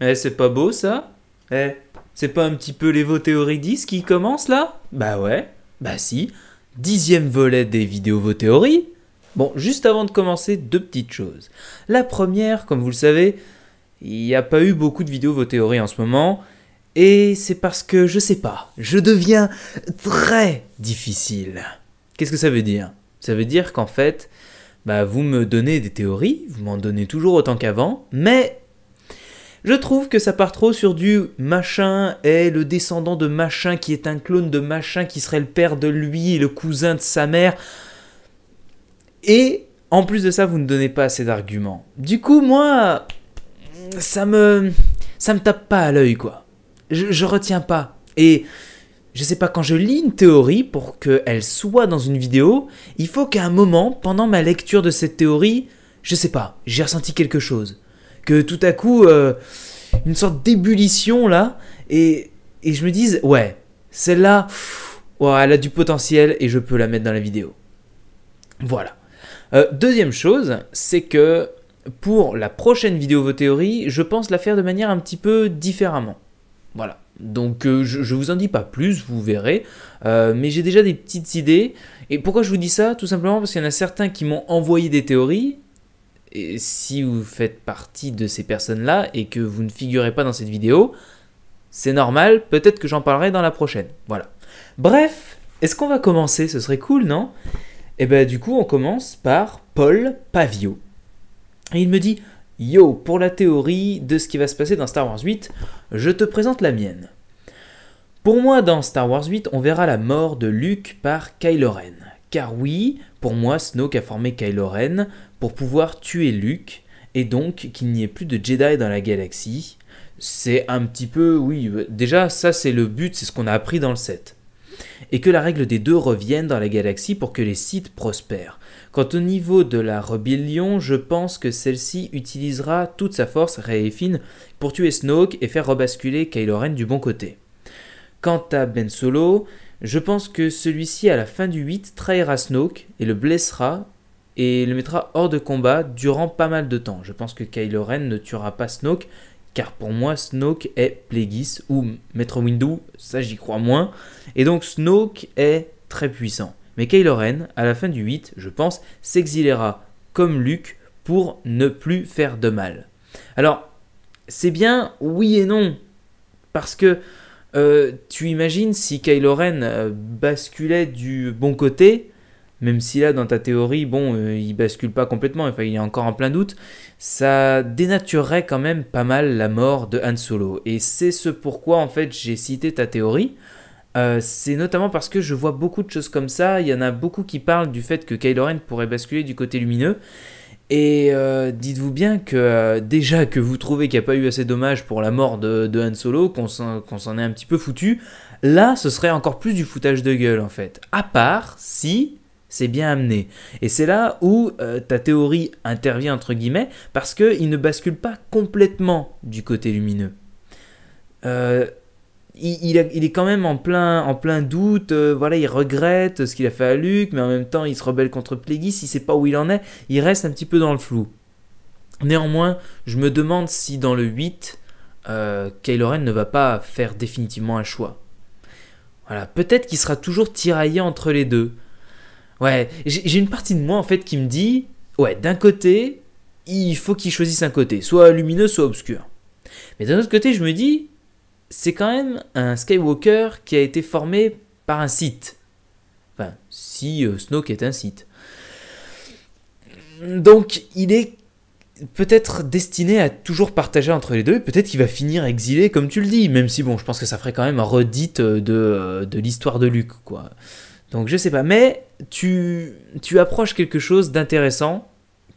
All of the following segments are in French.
Eh, c'est pas beau ça Eh, c'est pas un petit peu Vos Théories 10 qui commencent, là Bah ouais, bah si. Dixième volet des vidéos vos théories. Bon, juste avant de commencer, deux petites choses. La première, comme vous le savez, il n'y a pas eu beaucoup de vidéos vos théories en ce moment. Et c'est parce que, je sais pas, je deviens très difficile. Qu'est-ce que ça veut dire Ça veut dire qu'en fait, bah, vous me donnez des théories, vous m'en donnez toujours autant qu'avant, mais je trouve que ça part trop sur du machin est le descendant de machin qui est un clone de machin qui serait le père de lui et le cousin de sa mère. Et en plus de ça, vous ne donnez pas assez d'arguments. Du coup, moi, ça me, ça me tape pas à l'œil quoi. Je, je retiens pas. Et je sais pas, quand je lis une théorie pour qu'elle soit dans une vidéo, il faut qu'à un moment, pendant ma lecture de cette théorie, je sais pas, j'ai ressenti quelque chose que tout à coup, euh, une sorte d'ébullition là, et, je me dise, ouais, celle-là, elle a du potentiel et je peux la mettre dans la vidéo. Voilà. Euh, deuxième chose, c'est que pour la prochaine vidéo vos théories, je pense la faire de manière un petit peu différemment. Voilà. Donc euh, je, vous en dis pas plus, vous verrez. mais j'ai déjà des petites idées. Et pourquoi je vous dis ça Tout simplement parce qu'il y en a certains qui m'ont envoyé des théories et si vous faites partie de ces personnes-là et que vous ne figurez pas dans cette vidéo, c'est normal, peut-être que j'en parlerai dans la prochaine. Voilà. Bref, est-ce qu'on va commencer Ce serait cool, non Et eh bien du coup, on commence par Paul Pavio. Et il me dit Yo, pour la théorie de ce qui va se passer dans Star Wars 8, je te présente la mienne. Pour moi, dans Star Wars 8, on verra la mort de Luke par Kylo Ren. Car oui, pour moi, Snoke a formé Kylo Ren pour pouvoir tuer Luke, et donc qu'il n'y ait plus de Jedi dans la galaxie. C'est un petit peu, oui, déjà ça c'est le but, c'est ce qu'on a appris dans le set. Et que la règle des deux revienne dans la galaxie pour que les sites prospèrent. Quant au niveau de la rébellion, je pense que celle-ci utilisera toute sa force, Rey et Finn, pour tuer Snoke et faire rebasculer Kylo Ren du bon côté. Quant à Ben Solo, je pense que celui-ci, à la fin du 8, trahira Snoke et le blessera et le mettra hors de combat durant pas mal de temps. Je pense que Kylo Ren ne tuera pas Snoke, car pour moi, Snoke est Plagueis ou Maître Windu, ça j'y crois moins. Et donc Snoke est très puissant. Mais Kylo Ren, à la fin du 8, je pense, s'exilera comme Luke pour ne plus faire de mal. Alors, c'est bien oui et non, parce que euh, tu imagines si Kylo Ren euh, basculait du bon côté, même si là, dans ta théorie, bon, euh, il bascule pas complètement, enfin, il est encore en plein doute, ça dénaturerait quand même pas mal la mort de Han Solo. Et c'est ce pourquoi, en fait, j'ai cité ta théorie. c'est notamment parce que je vois beaucoup de choses comme ça. Il y en a beaucoup qui parlent du fait que Kylo Ren pourrait basculer du côté lumineux. Et euh, dites-vous bien que euh, déjà que vous trouvez qu'il n'y a pas eu assez dommage pour la mort de, Han Solo, qu'on s'en est un petit peu foutu, là ce serait encore plus du foutage de gueule en fait. À part si c'est bien amené. Et c'est là où euh, ta théorie intervient entre guillemets, parce qu'il ne bascule pas complètement du côté lumineux il, est quand même en plein, en plein doute, euh, voilà, il regrette ce qu'il a fait à Luc, mais en même temps il se rebelle contre Plagueis, il ne sait pas où il en est, il reste un petit peu dans le flou. Néanmoins, je me demande si dans le 8, euh, ne va pas faire définitivement un choix. Voilà, peut-être qu'il sera toujours tiraillé entre les deux. Ouais, j'ai une partie de moi en fait qui me dit, ouais, d'un côté, il faut qu'il choisisse un côté, soit lumineux, soit obscur. Mais d'un autre côté, je me dis, c'est quand même un Skywalker qui a été formé par un site. Enfin, si euh, Snoke est un site. Donc, il est peut-être destiné à toujours partager entre les deux. Peut-être qu'il va finir exilé, comme tu le dis. Même si, bon, je pense que ça ferait quand même un redite de, euh, l'histoire de Luke, quoi. Donc, je sais pas. Mais tu, tu approches quelque chose d'intéressant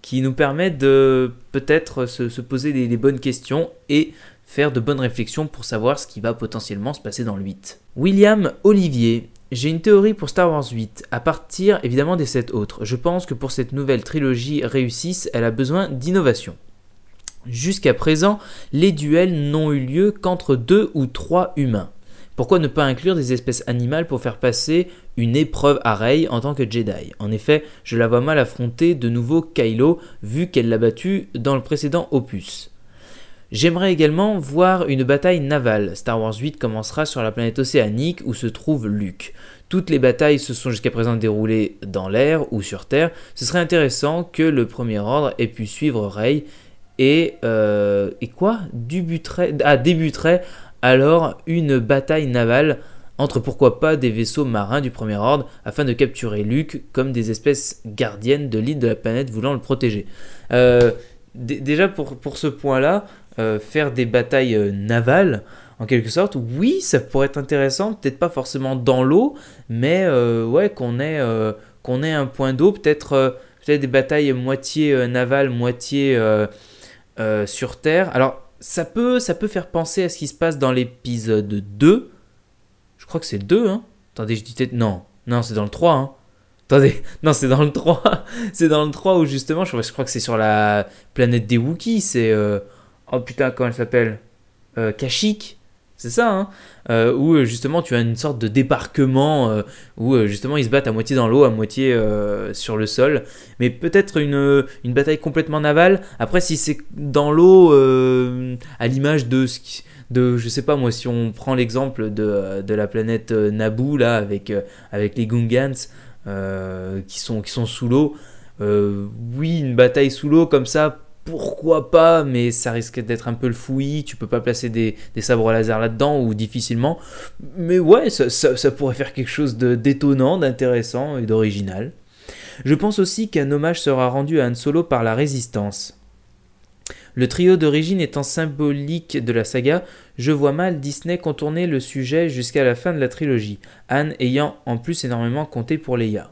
qui nous permet de peut-être se, poser des bonnes questions et faire de bonnes réflexions pour savoir ce qui va potentiellement se passer dans le 8. William Olivier, j'ai une théorie pour Star Wars 8, à partir évidemment des 7 autres. Je pense que pour cette nouvelle trilogie réussisse, elle a besoin d'innovation. Jusqu'à présent, les duels n'ont eu lieu qu'entre deux ou trois humains. Pourquoi ne pas inclure des espèces animales pour faire passer une épreuve à Rey en tant que Jedi En effet, je la vois mal affronter de nouveau Kylo vu qu'elle l'a battu dans le précédent opus. J'aimerais également voir une bataille navale. Star Wars 8 commencera sur la planète océanique où se trouve Luke. Toutes les batailles se sont jusqu'à présent déroulées dans l'air ou sur Terre. Ce serait intéressant que le Premier Ordre ait pu suivre Rey et, euh, et quoi ah, Débuterait alors une bataille navale entre pourquoi pas des vaisseaux marins du Premier Ordre afin de capturer Luke comme des espèces gardiennes de l'île de la planète voulant le protéger. Euh, déjà pour ce point-là, euh, faire des batailles euh, navales, en quelque sorte, oui, ça pourrait être intéressant, peut-être pas forcément dans l'eau, mais euh, ouais, qu'on ait, qu'on ait un point d'eau, peut-être peut des batailles moitié navale moitié sur terre. Alors, ça peut, ça peut faire penser à ce qui se passe dans l'épisode 2. Je crois que c'est 2, hein Attendez, je dis peut-être... Non, non, c'est dans le 3, hein Attendez, non, c'est dans le 3. c'est dans le 3 où justement, je, crois que c'est sur la planète des Wookiees. C'est oh putain, comment elle s'appelle euh, c'est ça, hein euh, où euh, justement tu as une sorte de débarquement euh, où justement ils se battent à moitié dans l'eau, à moitié sur le sol, mais peut-être une, bataille complètement navale. Après, si c'est dans l'eau, à l'image de ce de je sais pas moi si on prend l'exemple de, la planète Naboo là avec avec les Gungans qui sont qui sont sous l'eau oui une bataille sous l'eau comme ça pourquoi pas, mais ça risque d'être un peu le fouillis. Tu peux pas placer des, sabres laser là-dedans ou difficilement. Mais ouais, ça, pourrait faire quelque chose d'étonnant, d'intéressant et d'original. Je pense aussi qu'un hommage sera rendu à Han Solo par la Résistance. Le trio d'origine étant symbolique de la saga, je vois mal Disney contourner le sujet jusqu'à la fin de la trilogie, Han ayant en plus énormément compté pour Leia.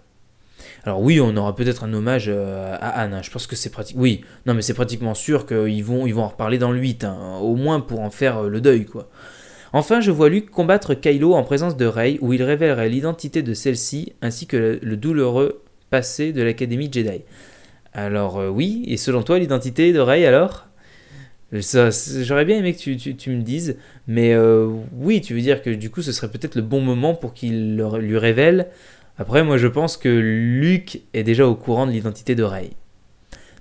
Alors oui, on aura peut-être un hommage euh, à Anne. Hein. Je pense que c'est pratique. Oui, non, mais c'est pratiquement sûr qu'ils vont, ils vont en reparler dans le 8, hein. au moins pour en faire euh, le deuil, quoi. Enfin, je vois Luke combattre Kylo en présence de Rey, où il révèlerait l'identité de celle-ci ainsi que le douloureux passé de l'Académie Jedi. Alors euh, oui, et selon toi, l'identité de Rey alors J'aurais bien aimé que tu, tu, me dises, mais oui, tu veux dire que du coup, ce serait peut-être le bon moment pour qu'il lui révèle après, moi je pense que Luke est déjà au courant de l'identité de Rey.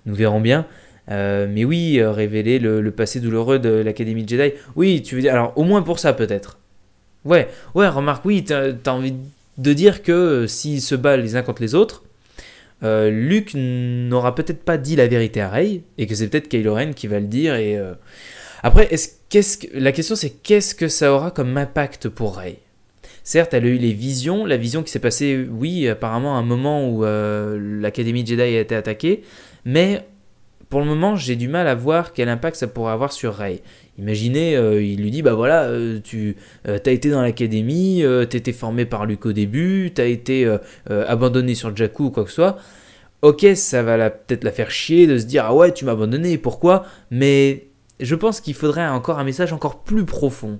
Nous verrons bien. Euh, mais oui, euh, révéler le, passé douloureux de l'Académie Jedi. Oui, tu veux dire. Alors, au moins pour ça, peut-être. Ouais, ouais, remarque, oui, t'as envie de dire que euh, s'ils se battent les uns contre les autres, Luke n'aura peut-être pas dit la vérité à Rey, et que c'est peut-être Kylo Ren qui va le dire. Et Après, est-ce, ce que... la question c'est qu'est-ce que ça aura comme impact pour Rey Certes, elle a eu les visions, la vision qui s'est passée, oui, apparemment à un moment où euh, l'Académie Jedi a été attaquée, mais pour le moment, j'ai du mal à voir quel impact ça pourrait avoir sur Rey. Imaginez, euh, il lui dit bah voilà, euh, tu as été dans l'académie, tu étais formé par Luke au début, tu as été abandonné sur Jakku ou quoi que ce soit. Ok, ça va peut-être la faire chier de se dire ah ouais, tu m'as abandonné, pourquoi Mais je pense qu'il faudrait encore un message encore plus profond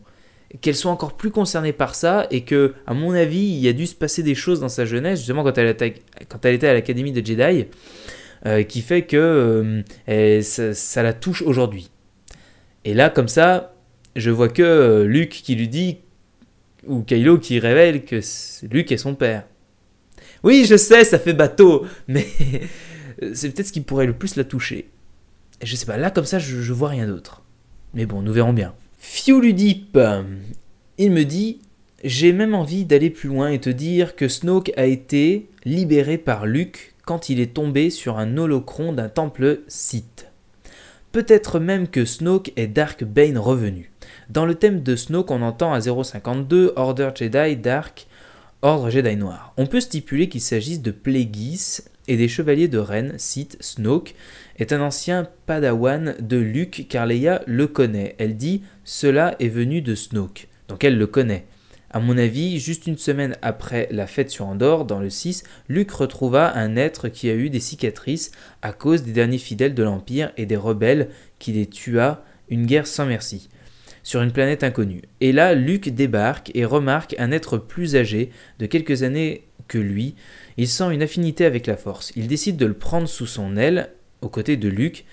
qu'elle soit encore plus concernée par ça et que, à mon avis, il y a dû se passer des choses dans sa jeunesse, justement quand elle, était, à l'académie de Jedi, euh, qui fait que euh, ça, la touche aujourd'hui. Et là, comme ça, je vois que euh, Luke qui lui dit, ou Kylo qui révèle que luc Luke est son père. Oui, je sais, ça fait bateau, mais c'est peut-être ce qui pourrait le plus la toucher. Je sais pas, là, comme ça, je vois rien d'autre. Mais bon, nous verrons bien. Fiu il me dit J'ai même envie d'aller plus loin et te dire que Snoke a été libéré par Luke quand il est tombé sur un holocron d'un temple Sith. Peut-être même que Snoke est Dark Bane revenu. Dans le thème de Snoke, on entend à 052 Order Jedi Dark, Ordre Jedi Noir. On peut stipuler qu'il s'agisse de Plagueis, et des chevaliers de Rennes cite Snoke, est un ancien padawan de Luke car Leia le connaît. Elle dit Cela est venu de Snoke. Donc elle le connaît. À mon avis, juste une semaine après la fête sur Andorre, dans le 6, Luke retrouva un être qui a eu des cicatrices à cause des derniers fidèles de l'Empire et des rebelles qui les tua, une guerre sans merci, sur une planète inconnue. Et là, Luke débarque et remarque un être plus âgé, de quelques années que lui, il sent une affinité avec la force. Il décide de le prendre sous son aile, aux côtés de Luke.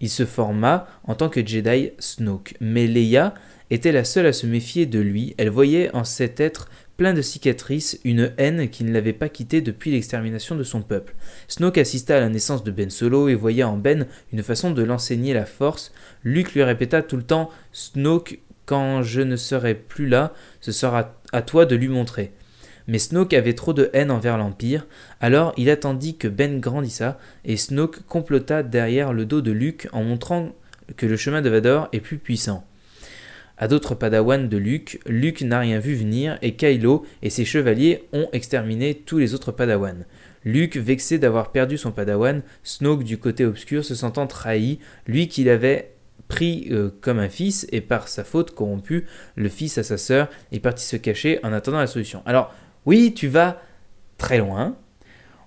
Il se forma en tant que Jedi Snoke. Mais Leia était la seule à se méfier de lui. Elle voyait en cet être plein de cicatrices, une haine qui ne l'avait pas quitté depuis l'extermination de son peuple. Snoke assista à la naissance de Ben Solo et voyait en Ben une façon de l'enseigner la force. Luke lui répéta tout le temps Snoke, quand je ne serai plus là, ce sera à toi de lui montrer. Mais Snoke avait trop de haine envers l'Empire, alors il attendit que Ben grandissât et Snoke complota derrière le dos de Luke en montrant que le chemin de Vador est plus puissant. À d'autres padawans de Luke, Luke n'a rien vu venir et Kylo et ses chevaliers ont exterminé tous les autres padawans. Luke, vexé d'avoir perdu son padawan, Snoke du côté obscur se sentant trahi, lui qu'il avait pris euh, comme un fils et par sa faute corrompu le fils à sa sœur est parti se cacher en attendant la solution. Alors, oui, tu vas très loin.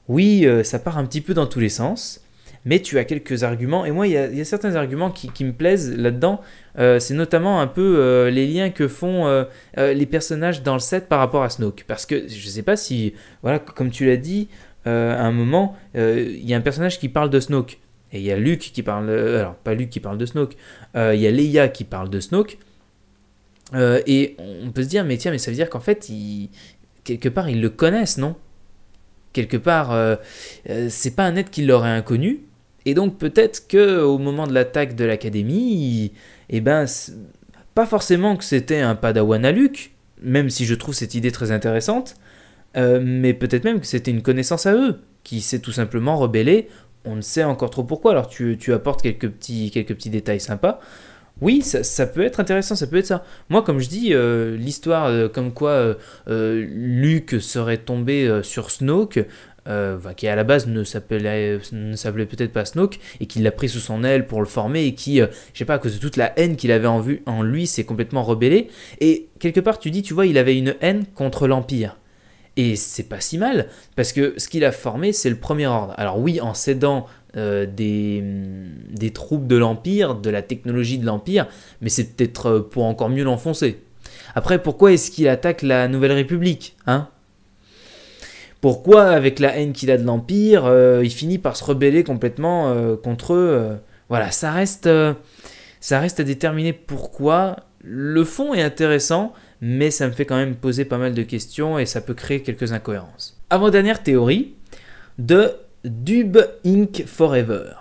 Oui, euh, ça part un petit peu dans tous les sens. Mais tu as quelques arguments. Et moi, il y, a, certains arguments qui, me plaisent là-dedans. Euh, c'est notamment un peu euh, les liens que font les personnages dans le set par rapport à Snoke. Parce que je ne sais pas si, voilà, comme tu l'as dit, à un moment, il y a un personnage qui parle de Snoke. Et il y a Luke qui parle. alors, pas Luke qui parle de Snoke. Il y a Leia qui parle de Snoke. et on peut se dire, mais tiens, mais ça veut dire qu'en fait, il, quelque part, ils le connaissent, non Quelque part, euh, euh, c'est pas un être qui est inconnu. Et donc peut-être que au moment de l'attaque de l'académie, eh ben, pas forcément que c'était un Padawan à Luke, même si je trouve cette idée très intéressante, euh, mais peut-être même que c'était une connaissance à eux, qui s'est tout simplement rebellé, On ne sait encore trop pourquoi. Alors tu, tu apportes quelques petits, quelques petits détails sympas. Oui, ça, peut être intéressant, ça peut être ça. Moi, comme je dis, euh, l'histoire euh, comme quoi euh, Luke serait tombé sur Snoke, bah, qui à la base ne s'appelait, peut-être pas Snoke, et qu'il l'a pris sous son aile pour le former, et qui, je sais pas, à cause de toute la haine qu'il avait en, vue, en lui, s'est complètement rebellé. Et quelque part, tu dis, tu vois, il avait une haine contre l'Empire. Et c'est pas si mal, parce que ce qu'il a formé, c'est le premier ordre. Alors oui, en cédant euh, des, troupes de l'Empire, de la technologie de l'Empire, mais c'est peut-être euh, pour encore mieux l'enfoncer. Après, pourquoi est-ce qu'il attaque la Nouvelle République hein Pourquoi, avec la haine qu'il a de l'Empire, euh, il finit par se rebeller complètement contre eux Voilà, ça reste, ça reste à déterminer pourquoi. Le fond est intéressant, mais ça me fait quand même poser pas mal de questions et ça peut créer quelques incohérences. Avant-dernière théorie, de Dub Inc. Forever.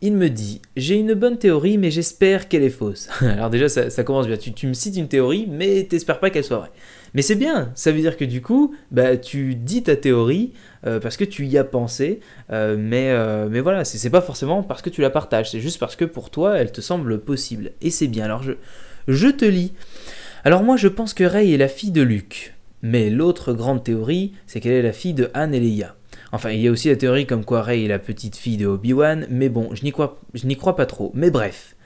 Il me dit J'ai une bonne théorie, mais j'espère qu'elle est fausse. Alors, déjà, ça, commence bien. Tu, me cites une théorie, mais t'espères pas qu'elle soit vraie. Mais c'est bien, ça veut dire que du coup, bah, tu dis ta théorie euh, parce que tu y as pensé, euh, mais, euh, mais voilà, c'est pas forcément parce que tu la partages, c'est juste parce que pour toi, elle te semble possible. Et c'est bien. Alors, je, je te lis. Alors, moi, je pense que Ray est la fille de Luc, mais l'autre grande théorie, c'est qu'elle est la fille de Anne et Leia. Enfin, il y a aussi la théorie comme quoi Rey est la petite fille de Obi-Wan, mais bon, je n'y crois, crois pas trop. Mais bref,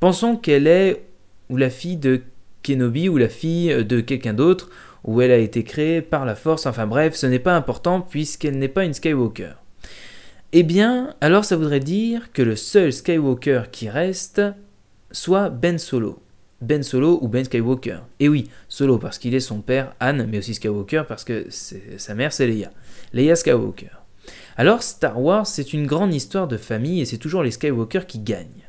pensons qu'elle est ou la fille de Kenobi ou la fille de quelqu'un d'autre, ou elle a été créée par la force, enfin bref, ce n'est pas important puisqu'elle n'est pas une Skywalker. Eh bien, alors ça voudrait dire que le seul Skywalker qui reste soit Ben Solo. Ben Solo ou Ben Skywalker. Et oui, Solo parce qu'il est son père, Anne, mais aussi Skywalker parce que sa mère, c'est Leia. Leia Skywalker. Alors Star Wars, c'est une grande histoire de famille et c'est toujours les Skywalker qui gagnent.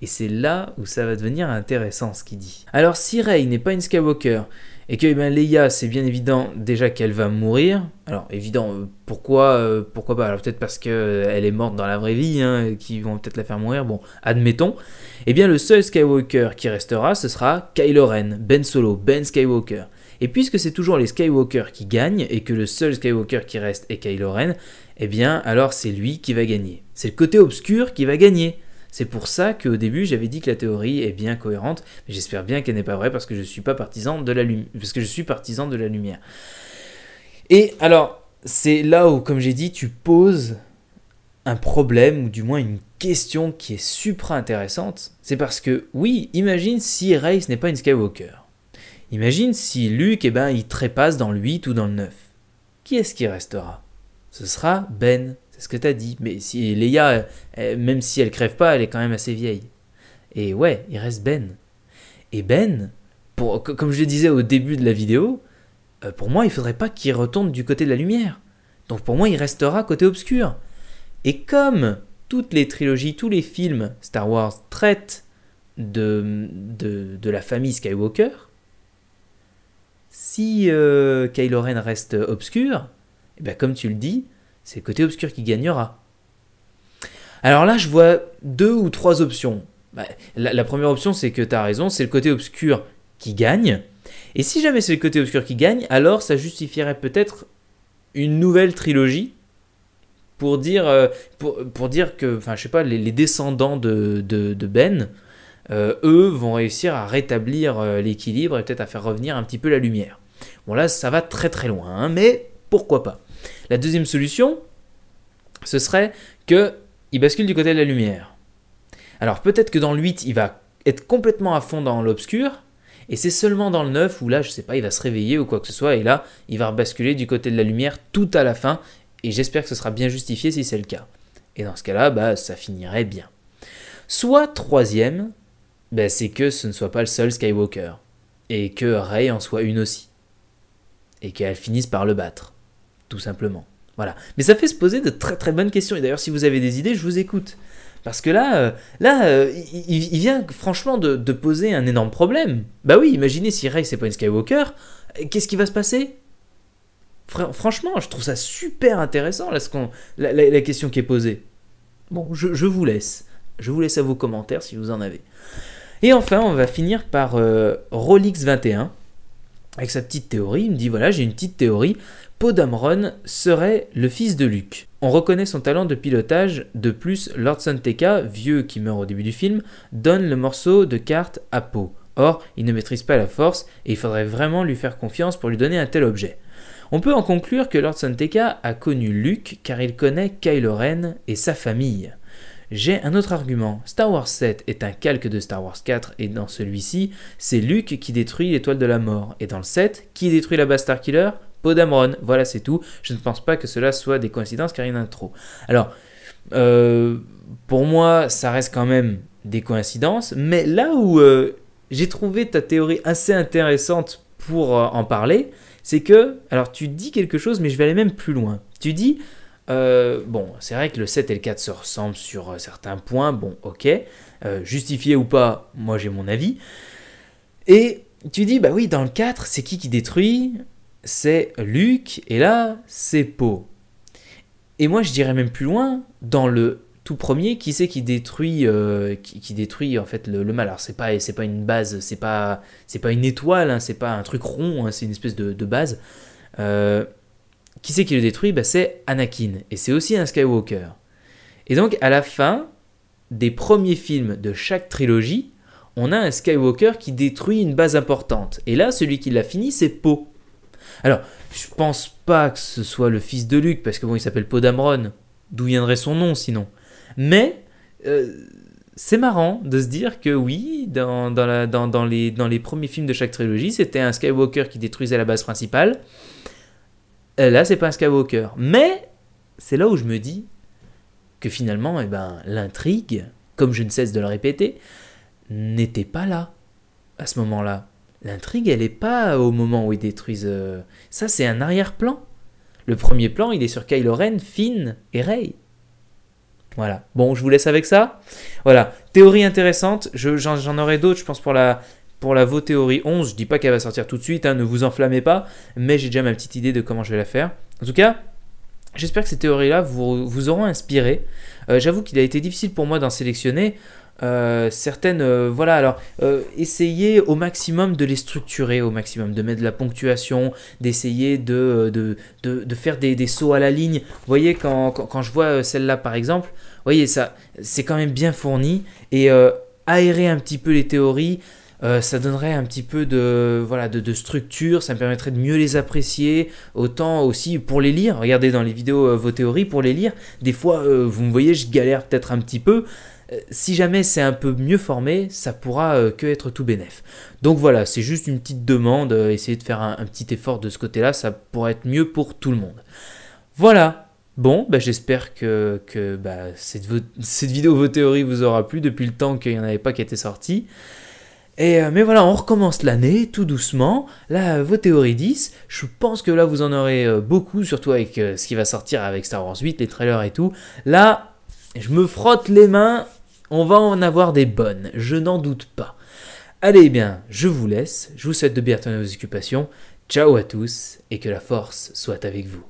Et c'est là où ça va devenir intéressant ce qu'il dit. Alors si Rey n'est pas une Skywalker, et que eh ben, Leia, c'est bien évident déjà qu'elle va mourir. Alors évident, euh, pourquoi euh, Pourquoi pas Alors peut-être parce qu'elle euh, elle est morte dans la vraie vie, hein, qui vont peut-être la faire mourir. Bon, admettons. Eh bien le seul Skywalker qui restera, ce sera Kylo Ren, Ben Solo, Ben Skywalker. Et puisque c'est toujours les Skywalker qui gagnent et que le seul Skywalker qui reste est Kylo Ren, eh bien alors c'est lui qui va gagner. C'est le côté obscur qui va gagner. C'est pour ça qu'au début, j'avais dit que la théorie est bien cohérente, mais j'espère bien qu'elle n'est pas vraie parce que je suis pas partisan de la lumière, parce que je suis partisan de la lumière. Et alors, c'est là où, comme j'ai dit, tu poses un problème ou du moins une question qui est supra intéressante. C'est parce que, oui, imagine si Rey n'est pas une Skywalker. Imagine si Luke, eh ben, il trépasse dans le 8 ou dans le 9. Qui est-ce qui restera Ce sera Ben c'est ce que t'as dit. Mais si Leia, euh, même si elle crève pas, elle est quand même assez vieille. Et ouais, il reste Ben. Et Ben, comme je le disais au début de la vidéo, euh, pour moi, il faudrait pas qu'il retourne du côté de la lumière. Donc pour moi, il restera côté obscur. Et comme toutes les trilogies, tous les films Star Wars traitent de, de, de la famille Skywalker, si euh, Kylo Ren reste obscur, et eh bien comme tu le dis, c'est le côté obscur qui gagnera. Alors là, je vois deux ou trois options. Bah, la, première option, c'est que tu as raison, c'est le côté obscur qui gagne. Et si jamais c'est le côté obscur qui gagne, alors ça justifierait peut-être une nouvelle trilogie pour dire, euh, pour, dire que, enfin, je sais pas, les, descendants de, Ben, euh, eux, vont réussir à rétablir euh, l'équilibre et peut-être à faire revenir un petit peu la lumière. Bon, là, ça va très très loin, hein, mais pourquoi pas la deuxième solution, ce serait qu'il bascule du côté de la lumière. Alors peut-être que dans le 8, il va être complètement à fond dans l'obscur, et c'est seulement dans le 9 où là, je sais pas, il va se réveiller ou quoi que ce soit, et là, il va basculer du côté de la lumière tout à la fin, et j'espère que ce sera bien justifié si c'est le cas. Et dans ce cas-là, bah, ça finirait bien. Soit troisième, bah, c'est que ce ne soit pas le seul Skywalker, et que Rey en soit une aussi, et qu'elle finisse par le battre tout simplement. Voilà. Mais ça fait se poser de très très bonnes questions. Et d'ailleurs, si vous avez des idées, je vous écoute. Parce que là, euh, là euh, il, vient franchement de, poser un énorme problème. Bah oui, imaginez si Rey c'est pas une Skywalker, euh, qu'est-ce qui va se passer Franchement, je trouve ça super intéressant là, ce qu'on la, question qui est posée. Bon, je, vous laisse. Je vous laisse à vos commentaires si vous en avez. Et enfin, on va finir par rolex 21 avec sa petite théorie. Il me dit voilà, j'ai une petite théorie. Poe Dameron serait le fils de Luke. On reconnaît son talent de pilotage. De plus, Lord Santeca, vieux qui meurt au début du film, donne le morceau de carte à Poe. Or, il ne maîtrise pas la force et il faudrait vraiment lui faire confiance pour lui donner un tel objet. On peut en conclure que Lord Santeca a connu Luke car il connaît Kylo Ren et sa famille. J'ai un autre argument. Star Wars 7 est un calque de Star Wars 4 et dans celui-ci, c'est Luke qui détruit l'étoile de la mort. Et dans le 7, qui détruit la base Starkiller Podamron. Voilà, c'est tout. Je ne pense pas que cela soit des coïncidences car il y en a trop. Alors, euh, pour moi, ça reste quand même des coïncidences, mais là où euh, j'ai trouvé ta théorie assez intéressante pour euh, en parler, c'est que, alors tu dis quelque chose, mais je vais aller même plus loin. Tu dis, euh, bon, c'est vrai que le 7 et le 4 se ressemblent sur euh, certains points, bon, ok, euh, justifié ou pas, moi j'ai mon avis. Et tu dis, bah oui, dans le 4, c'est qui qui détruit C'est Luc, et là, c'est Po. Et moi je dirais même plus loin, dans le tout premier, qui c'est qui détruit, qui, détruit en fait le, mal Alors c'est pas, c'est pas une base, c'est pas, c'est pas une étoile, hein, c'est pas un truc rond, hein, c'est une espèce de, base. Qui c'est qui le détruit bah, C'est Anakin, et c'est aussi un Skywalker. Et donc à la fin des premiers films de chaque trilogie, on a un Skywalker qui détruit une base importante. Et là, celui qui l'a fini, c'est Poe. Alors, je pense pas que ce soit le fils de Luke, parce que bon, il s'appelle Poe Dameron. D'où viendrait son nom sinon Mais euh, c'est marrant de se dire que oui, dans, dans, les premiers films de chaque trilogie, c'était un Skywalker qui détruisait la base principale. Euh, là, c'est pas un Skywalker. Mais c'est là où je me dis que finalement, eh ben, l'intrigue, comme je ne cesse de le répéter, n'était pas là à ce moment-là. L'intrigue, elle n'est pas au moment où ils détruisent. Euh, ça, c'est un arrière-plan. Le premier plan, il est sur Kylo Ren, Finn et Rey. Voilà. Bon, je vous laisse avec ça. Voilà. Théorie intéressante. J'en aurai d'autres, je pense, pour la, pour la Théorie 11. Je dis pas qu'elle va sortir tout de suite, hein, ne vous enflammez pas, mais j'ai déjà ma petite idée de comment je vais la faire. En tout cas, j'espère que ces théories-là vous, auront inspiré. Euh, j'avoue qu'il a été difficile pour moi d'en sélectionner. Euh, certaines, euh, voilà, alors essayez au maximum de les structurer, au maximum de mettre de la ponctuation, d'essayer de de, faire des, sauts à la ligne. Vous voyez, quand, je vois celle-là par exemple, vous voyez, ça c'est quand même bien fourni et aérer un petit peu les théories. Euh, ça donnerait un petit peu de, voilà, de, structure, ça me permettrait de mieux les apprécier, autant aussi pour les lire. Regardez dans les vidéos euh, vos théories, pour les lire, des fois, euh, vous me voyez, je galère peut-être un petit peu. Si jamais c'est un peu mieux formé, ça pourra que être tout bénéf. Donc voilà, c'est juste une petite demande, essayez de faire un, petit effort de ce côté-là, ça pourrait être mieux pour tout le monde. Voilà, Bon, bah, j'espère que, bah, cette, vidéo, vos théories, vous aura plu depuis le temps qu'il n'y en avait pas qui était sortie. Euh, mais voilà, on recommence l'année tout doucement. Là, euh, vos théories 10, je pense que là vous en aurez euh, beaucoup, surtout avec ce qui va sortir avec Star Wars 8, les trailers et tout. Là, je me frotte les mains, on va en avoir des bonnes, je n'en doute pas. Allez eh bien, je vous laisse, je vous souhaite de bien tenir vos occupations, ciao à tous et que la force soit avec vous.